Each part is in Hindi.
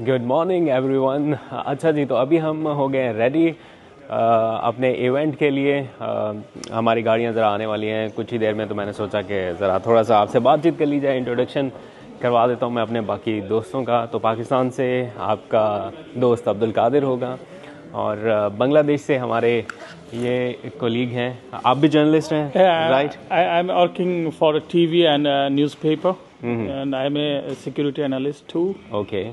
गुड मॉर्निंग एवरीवन अच्छा जी तो अभी हम हो गए रेडी अपने इवेंट के लिए आ, हमारी गाड़ियाँ ज़रा आने वाली हैं कुछ ही देर में तो मैंने सोचा कि ज़रा थोड़ा सा आपसे बातचीत कर ली जाए इंट्रोडक्शन करवा देता हूँ मैं अपने बाकी दोस्तों का तो पाकिस्तान से आपका दोस्त अब्दुल कादिर होगा और बांग्लादेश से हमारे ये कोलीग हैं आप भी जर्नलिस्ट हैं right I am working for V and paper and I am a security analyst too okay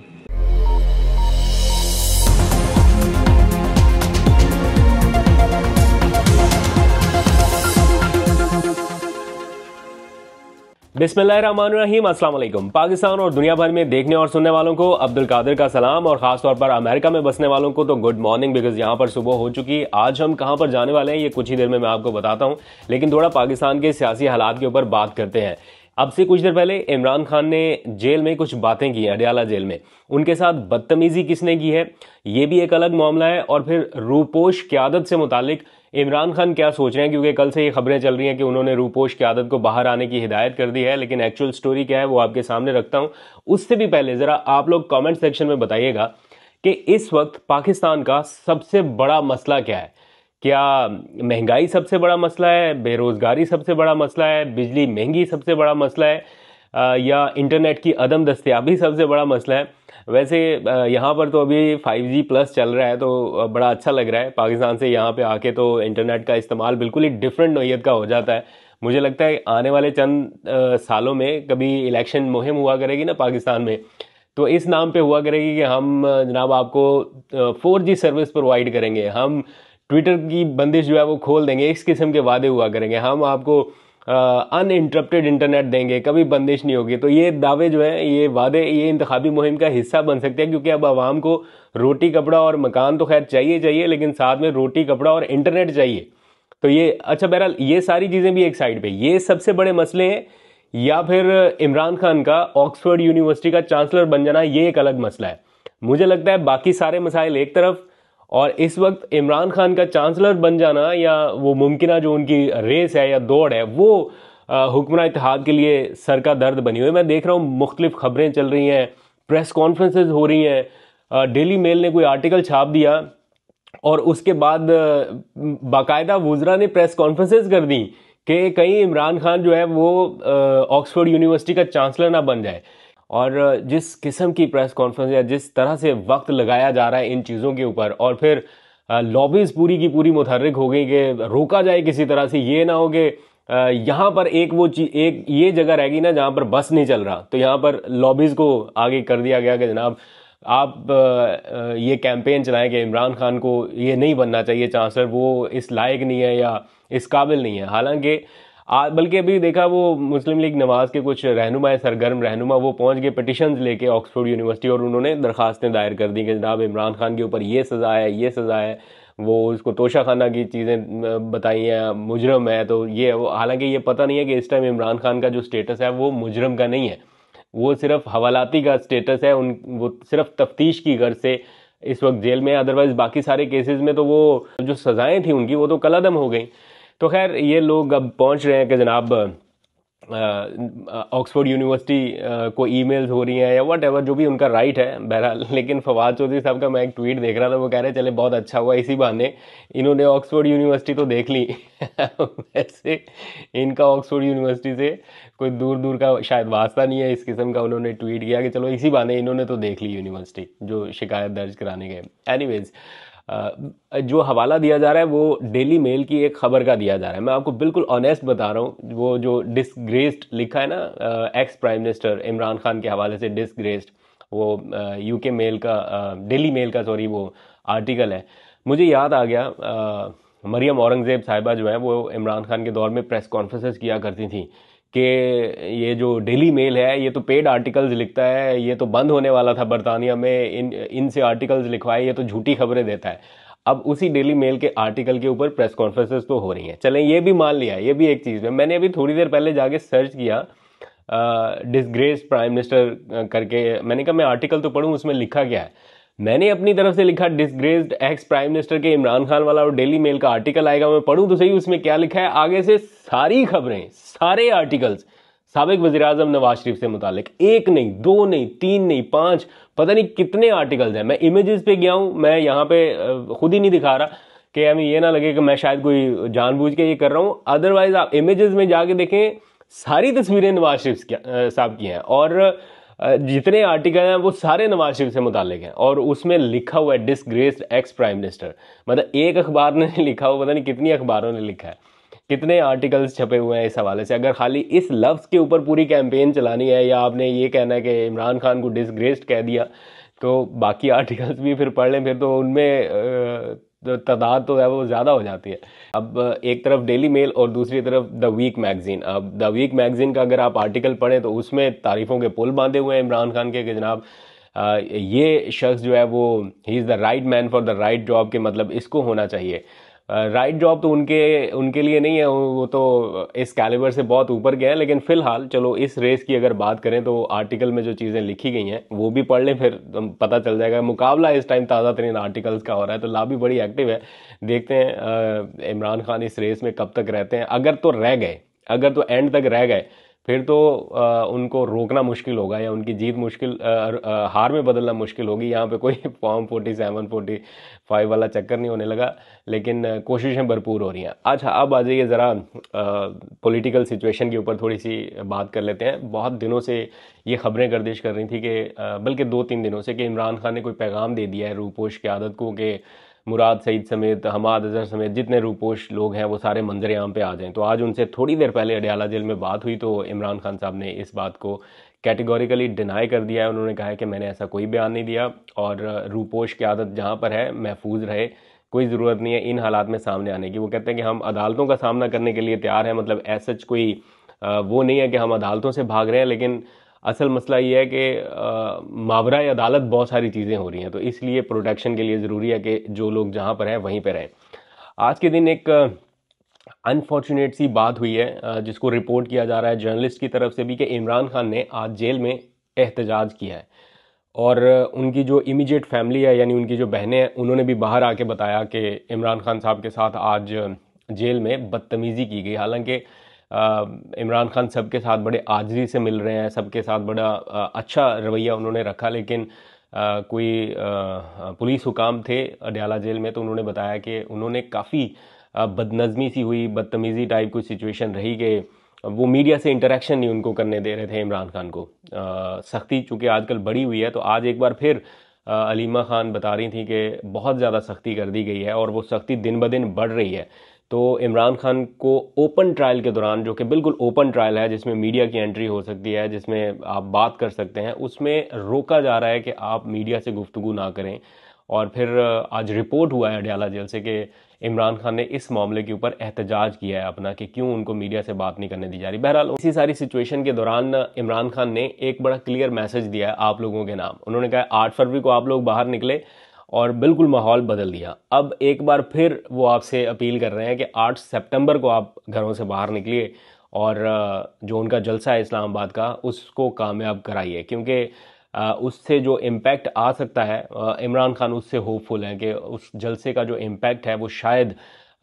बिस्मिल्लाम अस्सलाम पाकिस्तान और दुनिया भर में देखने और सुनने वालों को अब्दुल कादिर का सलाम और ख़ासतौर पर अमेरिका में बसने वालों को तो गुड मॉर्निंग बिकॉज यहाँ पर सुबह हो चुकी है आज हम कहाँ पर जाने वाले हैं ये कुछ ही देर में मैं आपको बताता हूँ लेकिन थोड़ा पाकिस्तान के सियासी हालात के ऊपर बात करते हैं अब से कुछ देर पहले इमरान खान ने जेल में कुछ बातें की हैं अडियाला जेल में उनके साथ बदतमीज़ी किसने की है ये भी एक अलग मामला है और फिर रूपोश क्यादत से मुतालिक इमरान खान क्या सोच रहे हैं क्योंकि कल से ये खबरें चल रही हैं कि उन्होंने रूपोश की आदत को बाहर आने की हिदायत कर दी है लेकिन एक्चुअल स्टोरी क्या है वो आपके सामने रखता हूँ उससे भी पहले ज़रा आप लोग कमेंट सेक्शन में बताइएगा कि इस वक्त पाकिस्तान का सबसे बड़ा मसला क्या है क्या महंगाई सबसे बड़ा मसला है बेरोज़गारी सबसे बड़ा मसला है बिजली महंगी सबसे बड़ा मसला है या इंटरनेट की अदम दस्तियाबी सबसे बड़ा मसला है वैसे यहाँ पर तो अभी 5G प्लस चल रहा है तो बड़ा अच्छा लग रहा है पाकिस्तान से यहाँ पे आके तो इंटरनेट का इस्तेमाल बिल्कुल ही डिफरेंट नोयत का हो जाता है मुझे लगता है आने वाले चंद सालों में कभी इलेक्शन मुहिम हुआ करेगी ना पाकिस्तान में तो इस नाम पे हुआ करेगी कि हम जनाब आपको फोर जी सर्विस प्रोवाइड करेंगे हम ट्विटर की बंदिश जो है वो खोल देंगे इस किस्म के वादे हुआ करेंगे हम आपको अन इंटरप्टेड इंटरनेट देंगे कभी बंदिश नहीं होगी तो ये दावे जो हैं ये वादे ये इंतबी मुहिम का हिस्सा बन सकते हैं क्योंकि अब आवाम को रोटी कपड़ा और मकान तो खैर चाहिए चाहिए लेकिन साथ में रोटी कपड़ा और इंटरनेट चाहिए तो ये अच्छा बहरहाल ये सारी चीज़ें भी एक साइड पे ये सबसे बड़े मसले हैं या फिर इमरान खान का ऑक्सफोर्ड यूनिवर्सिटी का चांसलर बन जाना ये एक अलग मसला है मुझे लगता है बाकी सारे मसाइल एक तरफ और इस वक्त इमरान खान का चांसलर बन जाना या वो मुमकिन जो उनकी रेस है या दौड़ है वो हुक्मरान इतिहाद के लिए सर का दर्द बनी हुई है मैं देख रहा हूँ मुख्तलिफ खबरें चल रही हैं प्रेस कॉन्फ्रेंसेज हो रही हैं डेली मेल ने कोई आर्टिकल छाप दिया और उसके बाद बाकायदा वज्रा ने प्रेस कॉन्फ्रेंसेज कर दी कि कहीं इमरान खान जो है वो ऑक्सफोर्ड यूनिवर्सिटी का चांसलर ना बन जाए और जिस किस्म की प्रेस कॉन्फ्रेंस या जिस तरह से वक्त लगाया जा रहा है इन चीज़ों के ऊपर और फिर लॉबीज़ पूरी की पूरी मुतहरक हो गई कि रोका जाए किसी तरह से ये ना हो कि यहाँ पर एक वो चीज एक ये जगह रहेगी ना जहाँ पर बस नहीं चल रहा तो यहाँ पर लॉबीज़ को आगे कर दिया गया कि जनाब आप ये कैंपेन चलाएं कि इमरान खान को ये नहीं बनना चाहिए चांसलर वो इस लायक नहीं है या इस काबिल नहीं है हालांकि बल्कि अभी देखा वो मुस्लिम लीग नवाज के कुछ रहनुमा सरगर्म रहनुमा वो पहुंच गए पटिशन लेके ऑक्सफोर्ड यूनिवर्सिटी और उन्होंने दरखास्तें दायर कर दी कि जनाब इमरान खान के ऊपर ये सज़ा है ये सज़ा है वो उसको तोशा खाना की चीज़ें बताई हैं मुजरम है तो ये हालांकि ये पता नहीं है कि इस टाइम इमरान खान का जो स्टेटस है वो मुजरम का नहीं है वो सिर्फ हवालाती का स्टेटस है उन वो सिर्फ तफ्तीश की गर्ज से इस वक्त जेल में अदरवाइज़ बाकी सारे केसेस में तो वो जो सज़ाएँ थी उनकी वो तो कलदम हो गई तो खैर ये लोग अब पहुंच रहे हैं कि जनाब ऑक्सफोर्ड यूनिवर्सिटी को ईमेल्स हो रही हैं या वट एवर जो भी उनका राइट है बहरहाल लेकिन फवाद चौधरी साहब का मैं एक ट्वीट देख रहा था वो कह रहे चले बहुत अच्छा हुआ इसी बहाने इन्होंने ऑक्सफोर्ड यूनिवर्सिटी तो देख ली वैसे इनका ऑक्सफोर्ड यूनिवर्सिटी से कोई दूर दूर का शायद वास्ता नहीं है इस किस्म का उन्होंने ट्वीट किया कि चलो इसी बहाने इन्होंने तो देख ली यूनिवर्सिटी जो शिकायत दर्ज कराने गए एनीवेज़ जो हवाला दिया जा रहा है वो डेली मेल की एक खबर का दिया जा रहा है मैं आपको बिल्कुल ऑनेस्ट बता रहा हूँ वो जो डिसग्रेस्ड लिखा है ना ex prime minister Imran Khan के हवाले से डिसग्रेस्ड वो यूके मेल का डेली मेल का सॉरी वो आर्टिकल है मुझे याद आ गया आ, मरियम औरंगज़ेब साहिबा जो है वो इमरान खान के दौर में प्रेस कॉन्फ्रेंसेस किया करती थी कि ये जो डेली मेल है ये तो पेड आर्टिकल्स लिखता है ये तो बंद होने वाला था बरतानिया में इन इनसे आर्टिकल्स लिखवाए ये तो झूठी खबरें देता है अब उसी डेली मेल के आर्टिकल के ऊपर प्रेस कॉन्फ्रेंसेस तो हो रही हैं चलें ये भी मान लिया ये भी एक चीज़ है मैंने अभी थोड़ी देर पहले जाके सर्च किया डिसग्रेस प्राइम मिनिस्टर करके मैंने कहा मैं आर्टिकल तो पढ़ूँ उसमें लिखा क्या है मैंने अपनी तरफ से लिखा डिसग्रेस्ड एक्स प्राइम मिनिस्टर के इमरान खान वाला और डेली मेल का आर्टिकल आएगा मैं पढ़ूं तो सही उसमें क्या लिखा है आगे से सारी खबरें सारे आर्टिकल्स सबक वजी अजम नवाज शरीफ से मुतालिक एक नहीं दो नहीं तीन नहीं पाँच पता नहीं कितने आर्टिकल्स हैं मैं इमेजेस पे गया हूँ मैं यहाँ पे खुद ही नहीं दिखा रहा कि हमें ये ना लगे कि मैं शायद कोई जानबूझ के ये कर रहा हूँ अदरवाइज आप इमेजेस में जाके देखें सारी तस्वीरें नवाज शरीफ साहब की हैं और जितने आर्टिकल हैं वो सारे नवाज शरीफ से मुतालिक हैं और उसमें लिखा हुआ है डिसग्रेस्ड एक्स प्राइम मिनिस्टर मतलब एक अखबार ने लिखा हुआ पता नहीं कितनी अखबारों ने लिखा है कितने आर्टिकल्स छपे हुए हैं इस हवाले से अगर खाली इस लफ्ज़ के ऊपर पूरी कैंपेन चलानी है या आपने ये कहना है कि इमरान खान को डिसग्रेस्ड कह दिया तो बाकी आर्टिकल्स भी फिर पढ़ लें फिर तो उनमें तो तादाद तो है वो ज़्यादा हो जाती है अब एक तरफ डेली मेल और दूसरी तरफ द वीक मैगजीन अब द वीक मैगजीन का अगर आप आर्टिकल पढ़ें तो उसमें तारीफ़ों के पुल बांधे हुए हैं इमरान खान के कि जनाब ये शख्स जो है वो he is the right man for the right job के मतलब इसको होना चाहिए राइट जॉब तो उनके उनके लिए नहीं है वो तो इस कैलिबर से बहुत ऊपर गया है लेकिन फ़िलहाल चलो इस रेस की अगर बात करें तो आर्टिकल में जो चीज़ें लिखी गई हैं वो भी पढ़ लें फिर पता चल जाएगा मुकाबला इस टाइम ताज़ा तरीन आर्टिकल्स का हो रहा है तो लाभी बड़ी एक्टिव है देखते हैं इमरान खान इस रेस में कब तक रहते हैं अगर तो रह गए अगर तो एंड तक रह गए फिर तो आ, उनको रोकना मुश्किल होगा या उनकी जीत मुश्किल आ, आ, हार में बदलना मुश्किल होगी यहाँ पे कोई form forty seven forty five वाला चक्कर नहीं होने लगा लेकिन कोशिशें भरपूर हो रही हैं अच्छा अब आ जाइए ज़रा पॉलिटिकल सिचुएशन के ऊपर थोड़ी सी बात कर लेते हैं बहुत दिनों से ये खबरें गर्दिश कर रही थी कि बल्कि दो तीन दिनों से कि इमरान खान ने कोई पैगाम दे दिया है रूपोश की आदत को कि मुराद सईद समेत हमाद अजहर समेत जितने रूपोश लोग हैं वो सारे मंजर आम पे आ जाएं तो आज उनसे थोड़ी देर पहले अडियाला जेल में बात हुई तो इमरान खान साहब ने इस बात को कैटेगोरिकली डिनाई कर दिया है उन्होंने कहा है कि मैंने ऐसा कोई बयान नहीं दिया और रूपोश की आदत जहाँ पर है महफूज रहे कोई ज़रूरत नहीं है इन हालात में सामने आने की वो कहते हैं कि हम अदालतों का सामना करने के लिए तैयार हैं मतलब ऐसा कोई वो नहीं है कि हम अदालतों से भाग रहे हैं लेकिन असल मसला ये है कि मावरा अदालत बहुत सारी चीज़ें हो रही हैं तो इसलिए प्रोटेक्शन के लिए ज़रूरी है कि जो लोग जहाँ पर हैं वहीं पर रहें आज के दिन एक अनफॉर्चुनेट सी बात हुई है जिसको रिपोर्ट किया जा रहा है जर्नलिस्ट की तरफ से भी कि इमरान खान ने आज जेल में एहतजाज किया है और उनकी जो इमीडिएट फैमिली है यानी उनकी जो बहनें हैं उन्होंने भी बाहर आके बताया कि इमरान खान साहब के साथ आज जेल में बदतमीज़ी की गई हालांकि इमरान खान सबके साथ बड़े आजरी से मिल रहे हैं सबके साथ बड़ा अच्छा रवैया उन्होंने रखा लेकिन आ, कोई आ, पुलिस हुकाम थे अडयाला जेल में तो उन्होंने बताया कि उन्होंने काफ़ी बदनज़मी सी हुई बदतमीज़ी टाइप की सिचुएशन रही कि वो मीडिया से इंटरेक्शन नहीं उनको करने दे रहे थे इमरान खान को सख्ती चूँकि आजकल बढ़ी हुई है तो आज एक बार फिर अलीमा ख़ान बता रही थी कि बहुत ज़्यादा सख्ती कर दी गई है और वो सख्ती दिन ब दिन बढ़ रही है तो इमरान खान को ओपन ट्रायल के दौरान जो कि बिल्कुल ओपन ट्रायल है जिसमें मीडिया की एंट्री हो सकती है जिसमें आप बात कर सकते हैं उसमें रोका जा रहा है कि आप मीडिया से गुफ्तु ना करें और फिर आज रिपोर्ट हुआ है अडयाला जेल से कि इमरान खान ने इस मामले के ऊपर एहतजाज किया है अपना कि क्यों उनको मीडिया से बात नहीं करने दी जा रही बहरहाल इसी सारी सिचुएशन के दौरान इमरान खान ने एक बड़ा क्लियर मैसेज दिया है आप लोगों के नाम उन्होंने कहा आठ फरवरी को आप लोग बाहर निकले और बिल्कुल माहौल बदल दिया अब एक बार फिर वो आपसे अपील कर रहे हैं कि 8 सितंबर को आप घरों से बाहर निकलिए और जो उनका जलसा है इस्लामाबाद का उसको कामयाब कराइए क्योंकि उससे जो इम्पैक्ट आ सकता है इमरान खान उससे होपफुल हैं कि उस जलसे का जो इम्पैक्ट है वो शायद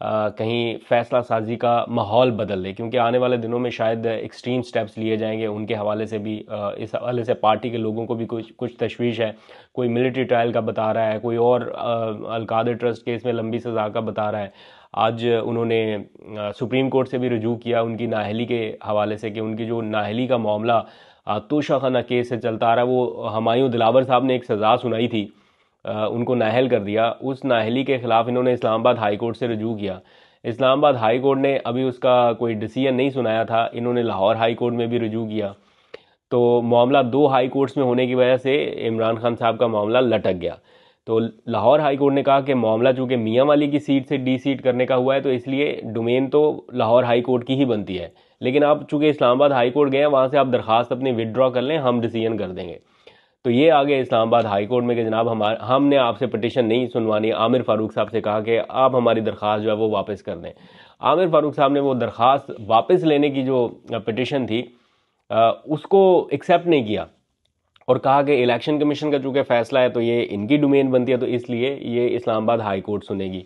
कहीं फैसला साजी का माहौल बदल दे क्योंकि आने वाले दिनों में शायद एक्सट्रीम स्टेप्स लिए जाएंगे उनके हवाले से भी इस हवाले से पार्टी के लोगों को भी कुछ कुछ तशवीश है कोई मिलिट्री ट्रायल का बता रहा है कोई और अलकादर ट्रस्ट केस में लंबी सज़ा का बता रहा है आज उन्होंने सुप्रीम कोर्ट से भी रजू किया उनकी नाहली के हवाले से कि उनकी जो नाहली का मामला तोशाखाना केस से चलता आ रहा है वो हमायूं दिलावर साहब ने एक सज़ा सुनाई थी उनको नाहल कर दिया उस नाहली के ख़िलाफ़ इन्होंने इस्लामाबाद हाई कोर्ट से रजू किया इस्लामाबाद हाई कोर्ट ने अभी उसका कोई डिसीजन नहीं सुनाया था इन्होंने लाहौर हाई कोर्ट में भी रजू किया तो मामला दो हाई कोर्ट्स में होने की वजह से इमरान खान साहब का मामला लटक गया तो लाहौर हाई कोर्ट ने कहा कि मामला चूँकि मियाँ वाली की सीट से डी सीट करने का हुआ है तो इसलिए डोमेन तो लाहौर हाई कोर्ट की ही बनती है लेकिन आप चूँकि इस्लामाबाद हाई कोर्ट गए हैं वहाँ से आप दरख्वास्त अपनी विदड्रॉ कर लें हम डिसीजन कर देंगे तो ये आ गए इस्लामाबाद हाई कोर्ट में कि जनाब हमारे हमने आपसे पटिशन नहीं सुनवानी आमिर फ़ारूक साहब से कहा कि आप हमारी दरख्वास्त जो है वो वापस कर दें आमिर फ़ारूक साहब ने वो दरख्वास्त वापस लेने की जो पटिशन थी आ, उसको एक्सेप्ट नहीं किया और कहा कि इलेक्शन कमीशन का चूँकि फ़ैसला है तो ये इनकी डोमेन बनती है तो इसलिए ये इस्लामाबाद हाई कोर्ट सुनेगी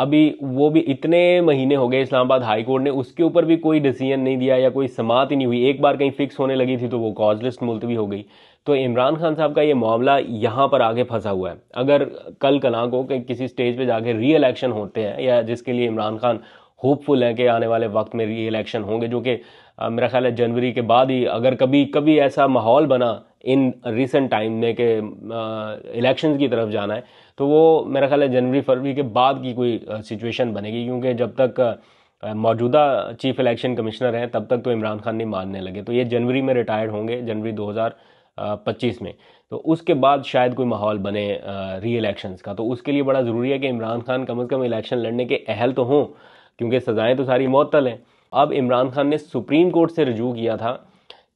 अभी वो भी इतने महीने हो गए इस्लामाबाद हाई कोर्ट ने उसके ऊपर भी कोई डिसीजन नहीं दिया या कोई समात ही नहीं हुई एक बार कहीं फिक्स होने लगी थी तो वो कॉज लिस्ट मुलतवी हो गई तो इमरान खान साहब का ये मामला यहाँ पर आगे फंसा हुआ है अगर कल कला को कि किसी स्टेज पे जाके री इलेक्शन होते हैं या जिसके लिए इमरान खान होपफुल हैं कि आने वाले वक्त में री इलेक्शन होंगे जो कि मेरा ख्याल है जनवरी के बाद ही अगर कभी कभी ऐसा माहौल बना इन रिसेंट टाइम में कि इलेक्शन की तरफ जाना है तो वो मेरा ख्याल है जनवरी फरवरी के बाद की कोई सिचुएशन बनेगी क्योंकि जब तक मौजूदा चीफ इलेक्शन कमिश्नर हैं तब तक तो इमरान खान नहीं मानने लगे तो ये जनवरी में रिटायर्ड होंगे जनवरी 2025 में तो उसके बाद शायद कोई माहौल बने री इलेक्शन का तो उसके लिए बड़ा ज़रूरी है कि इमरान खान कम अज़ कम इलेक्शन लड़ने के अहल तो हों क्योंकि सज़ाएँ तो सारी मअतल हैं अब इमरान खान ने सुप्रीम कोर्ट से रजू किया था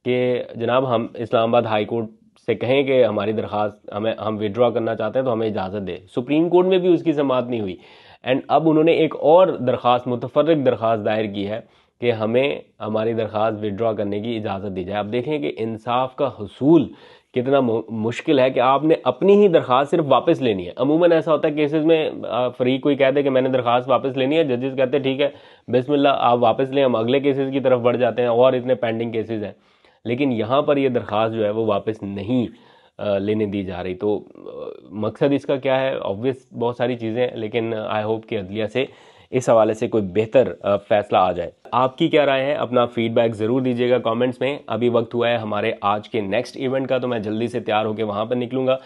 कि जनाब हम इस्लामाबाद हाई कोर्ट से कहें कि हमारी दरख्वास्त हमें हम विड्रॉ करना चाहते हैं तो हमें इजाज़त दे सुप्रीम कोर्ट में भी उसकी समात नहीं हुई एंड अब उन्होंने एक और दरख्वास्त मुतफरक दरख्वास्त दायर की है कि हमें हमारी दरख्वास्त विदड्रा करने की इजाज़त दी जाए अब देखें कि इंसाफ का हसूल कितना मुश्किल है कि आपने अपनी ही दरख्वास्त सिर्फ वापस लेनी है अमूमन ऐसा होता है केसेस में फ्री कोई कह दे कि मैंने दरख्वास्त वापस लेनी है जजेस कहते हैं ठीक है बिस्मिल्लाह आप वापस लें हम अगले केसेस की तरफ बढ़ जाते हैं और इतने पेंडिंग केसेस हैं लेकिन यहाँ पर ये दरख्वास्त जो है वो वापस नहीं लेने दी जा रही तो मकसद इसका क्या है ऑब्वियस बहुत सारी चीज़ें लेकिन आई होप कि अदलिया से इस हवाले से कोई बेहतर फैसला आ जाए आपकी क्या राय है अपना फीडबैक ज़रूर दीजिएगा कमेंट्स में अभी वक्त हुआ है हमारे आज के नेक्स्ट इवेंट का तो मैं जल्दी से तैयार होकर वहाँ पर निकलूँगा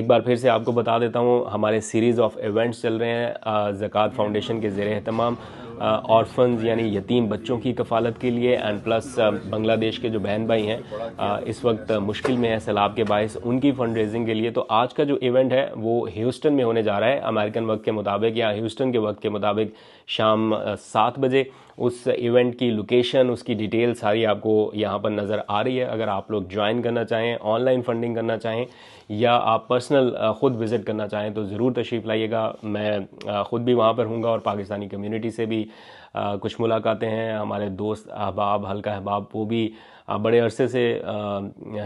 एक बार फिर से आपको बता देता हूँ हमारे सीरीज़ ऑफ इवेंट्स चल रहे हैं जक़ात फाउंडेशन के ज़ेर तमाम ऑर्फन्स यानी यतीम बच्चों की कफालत के लिए एंड प्लस बांग्लादेश के जो बहन भाई हैं इस वक्त मुश्किल में है सैलाब के बायस उनकी फंड रेजिंग के लिए तो आज का जो इवेंट है वो ह्यूस्टन में होने जा रहा है अमेरिकन वक्त के मुताबिक या ह्यूस्टन के वक्त के मुताबिक शाम सात बजे उस इवेंट की लोकेशन उसकी डिटेल सारी आपको यहाँ पर नज़र आ रही है अगर आप लोग ज्वाइन करना चाहें ऑनलाइन फंडिंग करना चाहें या आप पर्सनल ख़ुद विज़िट करना चाहें तो ज़रूर तशरीफ़ लाइएगा मैं ख़ुद भी वहाँ पर हूँगा और पाकिस्तानी कम्यूनिटी से भी कुछ मुलाकातें हैं हमारे दोस्त अहबाब हल्का अहबाब वो भी बड़े अरसे से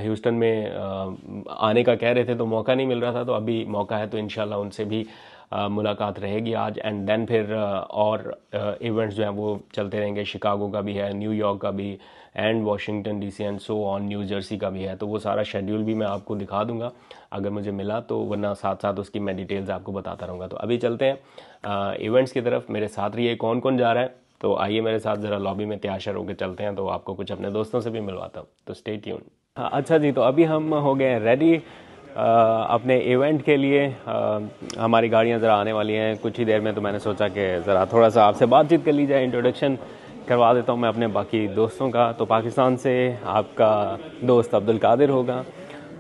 ह्यूस्टन में आने का कह रहे थे तो मौका नहीं मिल रहा था तो अभी मौका है तो इन उनसे भी मुलाकात रहेगी आज एंड देन फिर और इवेंट्स जो हैं वो चलते रहेंगे शिकागो का भी है न्यूयॉर्क का भी and Washington DC and so on New Jersey का भी है तो वो सारा शेड्यूल भी मैं आपको दिखा दूंगा अगर मुझे मिला तो वरना साथ साथ उसकी मैं डिटेल्स आपको बताता रहूँगा तो अभी चलते हैं इवेंट्स की तरफ मेरे साथ रहिए कौन कौन जा रहा है तो आइए मेरे साथ ज़रा लॉबी में त्याशर होकर चलते हैं तो आपको कुछ अपने दोस्तों से भी मिलवाता हूँ तो स्टे ट्यून अच्छा जी तो अभी हम हो गए रेडी अपने इवेंट के लिए हमारी गाड़ियाँ ज़रा आने वाली हैं कुछ ही देर में तो मैंने सोचा कि ज़रा थोड़ा सा आपसे बातचीत कर ली जाए इंट्रोडक्शन करवा देता हूँ मैं अपने बाकी दोस्तों का तो पाकिस्तान से आपका दोस्त अब्दुल कादिर होगा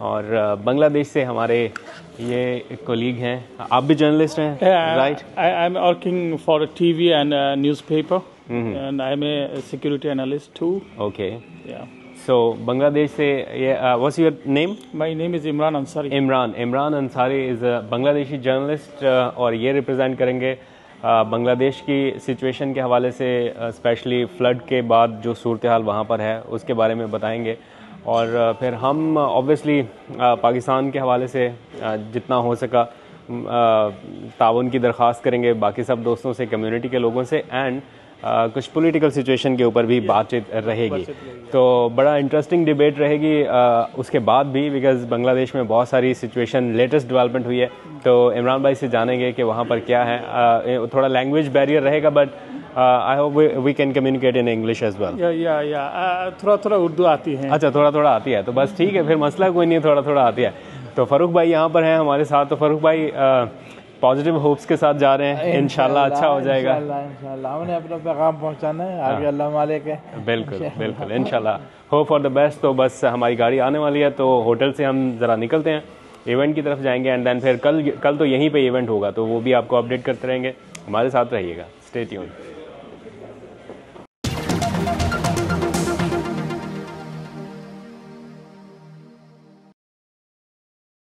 और बांग्लादेश से हमारे ये कोलीग हैं आप भी जर्नलिस्ट हैं right I am working for TV and newspaper and I am a security analyst too okay So Bangladesh say, yeah, uh, what's your name? My name is Imran Ansari. Imran. Imran Ansari is a Bangladeshi journalist uh, और ये represent करेंगे बांग्लादेश uh, की सिचुएशन के हवाले से स्पेशली uh, फ्लड के बाद जो सूरत हाल वहाँ पर है उसके बारे में बताएंगे और uh, फिर हम ऑब्वियसली पाकिस्तान के हवाले से जितना हो सका ताउन की दरख्वास्त करेंगे बाकी सब दोस्तों से कम्युनिटी के लोगों से एंड आ, कुछ पॉलिटिकल सिचुएशन के ऊपर भी बातचीत रहेगी तो बड़ा इंटरेस्टिंग डिबेट रहेगी उसके बाद भी बिकॉज बांग्लादेश में बहुत सारी सिचुएशन लेटेस्ट डेवलपमेंट हुई है तो इमरान भाई से जानेंगे कि वहाँ पर क्या है आ, थोड़ा लैंग्वेज बैरियर रहेगा but I hope we can communicate in English as well थोड़ा थोड़ा उर्दू आती है अच्छा थोड़ा थोड़ा आती है तो बस ठीक है फिर मसला कोई नहीं थोड़ा थोड़ा आती है तो फरूख भाई यहाँ पर हैं हमारे साथ तो फरूख भाई पॉजिटिव होप्स के साथ जा रहे हैं इनशाला अच्छा हो जाएगा हमने अपना पैगाम पहुँचाना है आगे हाँ। अल्लाह मालिक है बिल्कुल बिल्कुल इनशाला होप फॉर द बेस्ट तो बस हमारी गाड़ी आने वाली है तो होटल से हम ज़रा निकलते हैं इवेंट की तरफ जाएंगे एंड देन फिर कल कल तो यहीं पे इवेंट होगा तो वो भी आपको अपडेट करते रहेंगे हमारे साथ रहिएगा स्टे ट्यून